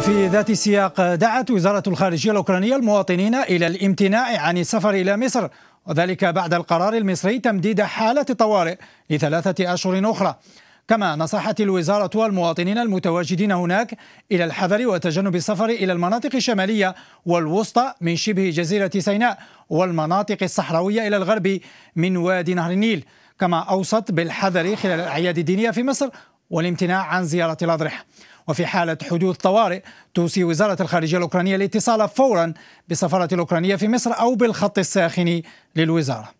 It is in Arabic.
وفي ذات السياق دعت وزارة الخارجية الأوكرانية المواطنين إلى الامتناع عن السفر إلى مصر وذلك بعد القرار المصري تمديد حالة الطوارئ لثلاثة أشهر أخرى كما نصحت الوزارة المواطنين المتواجدين هناك إلى الحذر وتجنب السفر إلى المناطق الشمالية والوسطى من شبه جزيرة سيناء والمناطق الصحراوية إلى الغرب من وادي نهر النيل كما أوصت بالحذر خلال الأعياد الدينية في مصر والامتناع عن زيارة الأضرحة وفي حالة حدوث طوارئ توصي وزارة الخارجية الأوكرانية الاتصال فورا بالسفارة الأوكرانية في مصر أو بالخط الساخن للوزارة